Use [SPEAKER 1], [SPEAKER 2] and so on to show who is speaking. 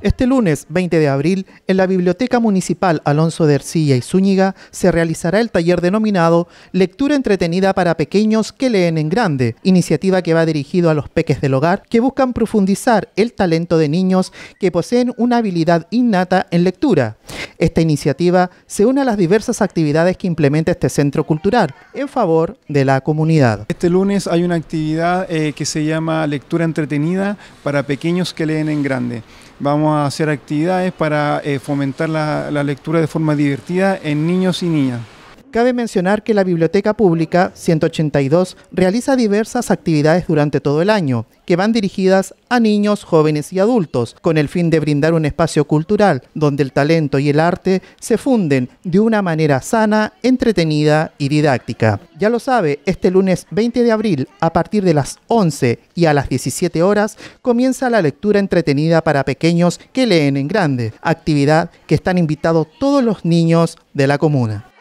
[SPEAKER 1] Este lunes 20 de abril, en la Biblioteca Municipal Alonso de Ercilla y Zúñiga, se realizará el taller denominado Lectura entretenida para pequeños que leen en grande, iniciativa que va dirigido a los peques del hogar que buscan profundizar el talento de niños que poseen una habilidad innata en lectura. Esta iniciativa se une a las diversas actividades que implementa este centro cultural en favor de la comunidad.
[SPEAKER 2] Este lunes hay una actividad eh, que se llama Lectura Entretenida para pequeños que leen en grande. Vamos a hacer actividades para eh, fomentar la lectura de forma divertida en niños y niñas.
[SPEAKER 1] Cabe mencionar que la Biblioteca Pública 182 realiza diversas actividades durante todo el año, que van dirigidas a niños, jóvenes y adultos, con el fin de brindar un espacio cultural donde el talento y el arte se funden de una manera sana, entretenida y didáctica. Ya lo sabe, este lunes 20 de abril, a partir de las 11 y a las 17 horas, comienza la lectura entretenida para pequeños que leen en grande, actividad que están invitados todos los niños de la comuna.